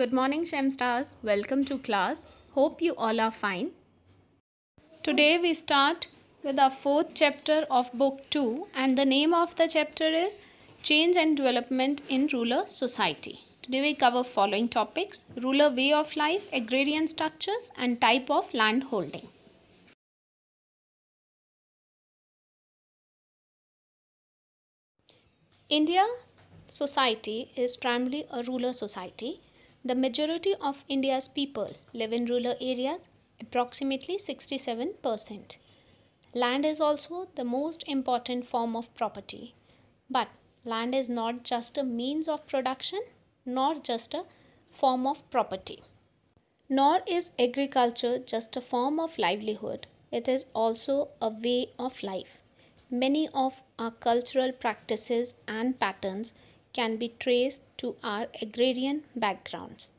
Good morning Shem Stars. Welcome to class. Hope you all are fine. Today we start with our fourth chapter of book 2 and the name of the chapter is Change and Development in Ruler Society. Today we cover following topics ruler way of life, agrarian structures and type of land holding. India society is primarily a ruler society the majority of India's people live in rural areas, approximately 67%. Land is also the most important form of property. But land is not just a means of production, nor just a form of property. Nor is agriculture just a form of livelihood, it is also a way of life. Many of our cultural practices and patterns can be traced to our agrarian backgrounds.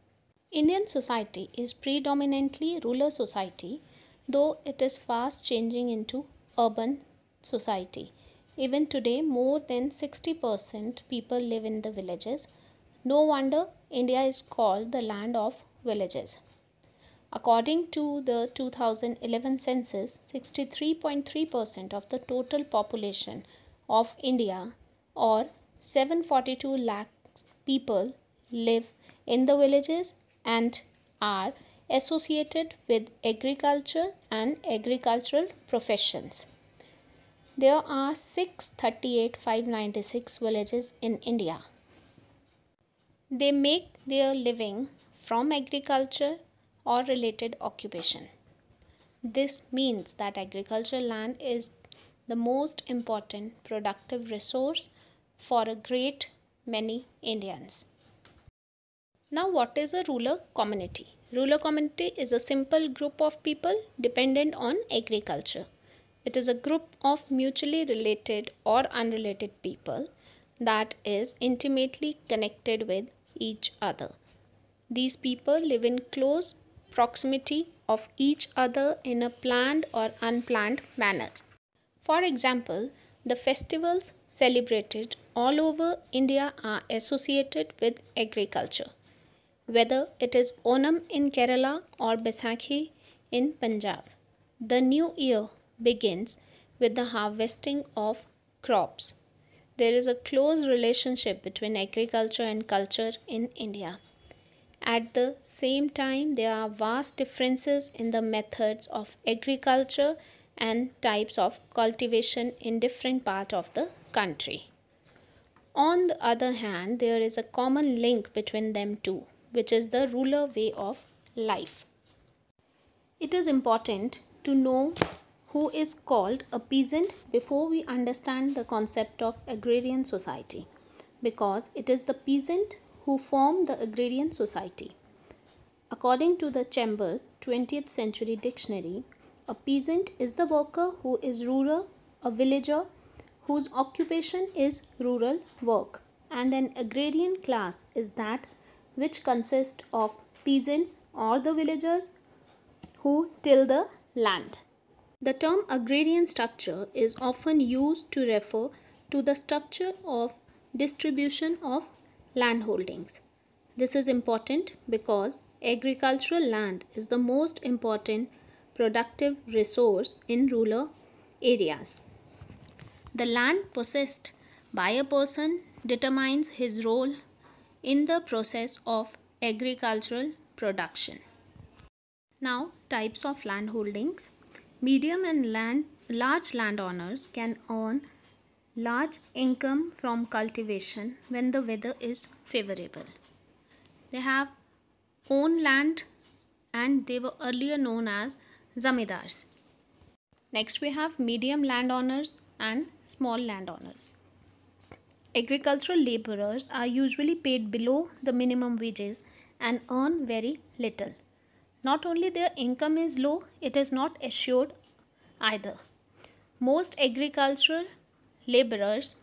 Indian society is predominantly rural society, though it is fast changing into urban society. Even today, more than 60% people live in the villages. No wonder India is called the land of villages. According to the 2011 census, 63.3% of the total population of India or 742 lakhs people live in the villages and are associated with agriculture and agricultural professions. There are 638,596 villages in India. They make their living from agriculture or related occupation. This means that agricultural land is the most important productive resource for a great many Indians. Now what is a rural community? Rural community is a simple group of people dependent on agriculture. It is a group of mutually related or unrelated people that is intimately connected with each other. These people live in close proximity of each other in a planned or unplanned manner. For example, the festivals celebrated all over India are associated with agriculture, whether it is Onam in Kerala or Baisakhi in Punjab. The new year begins with the harvesting of crops. There is a close relationship between agriculture and culture in India. At the same time, there are vast differences in the methods of agriculture and types of cultivation in different part of the country. On the other hand, there is a common link between them two, which is the ruler way of life. It is important to know who is called a peasant before we understand the concept of agrarian society because it is the peasant who formed the agrarian society. According to the Chambers 20th century dictionary, a peasant is the worker who is rural, a villager whose occupation is rural work, and an agrarian class is that which consists of peasants or the villagers who till the land. The term agrarian structure is often used to refer to the structure of distribution of landholdings. This is important because agricultural land is the most important productive resource in rural areas. The land possessed by a person determines his role in the process of agricultural production. Now, types of land holdings. Medium and land, large landowners can earn large income from cultivation when the weather is favorable. They have own land and they were earlier known as zamindars. Next we have medium landowners and small landowners. Agricultural laborers are usually paid below the minimum wages and earn very little. Not only their income is low, it is not assured either. Most agricultural laborers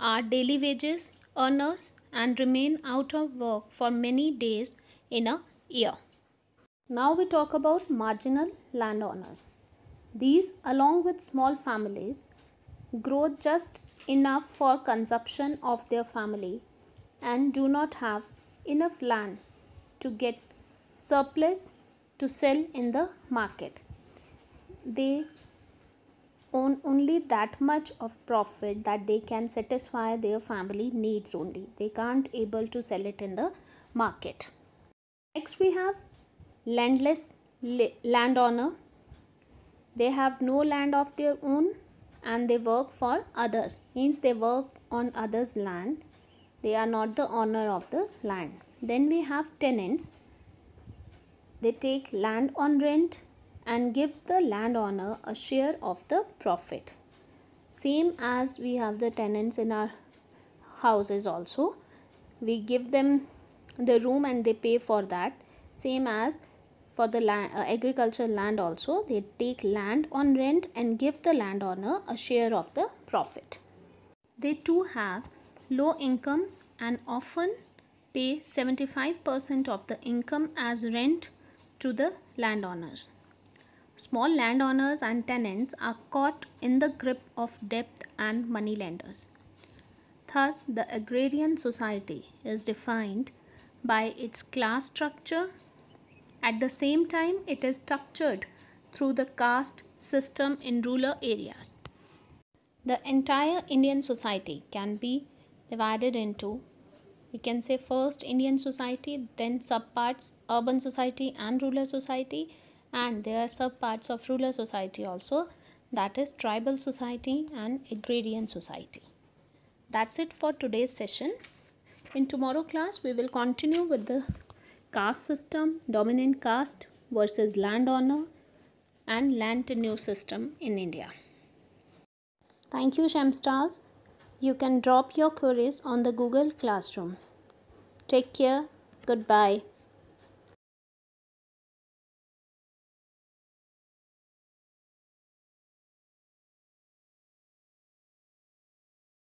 are daily wages earners and remain out of work for many days in a year. Now we talk about marginal landowners. These along with small families grow just enough for consumption of their family and do not have enough land to get surplus to sell in the market. They own only that much of profit that they can satisfy their family needs only. They can't able to sell it in the market. Next we have landless landowner. They have no land of their own and they work for others. Means they work on others' land. They are not the owner of the land. Then we have tenants. They take land on rent and give the landowner a share of the profit. Same as we have the tenants in our houses also. We give them the room and they pay for that. Same as for the land, uh, agricultural land also they take land on rent and give the landowner a share of the profit they too have low incomes and often pay 75% of the income as rent to the landowners small landowners and tenants are caught in the grip of debt and moneylenders thus the agrarian society is defined by its class structure at the same time, it is structured through the caste system in rural areas. The entire Indian society can be divided into we can say first Indian society, then subparts urban society and rural society, and there are subparts of rural society also that is tribal society and agrarian society. That's it for today's session. In tomorrow class, we will continue with the caste system, dominant caste versus landowner and land tenure system in India. Thank you Shamstars. You can drop your queries on the Google Classroom. Take care. Goodbye.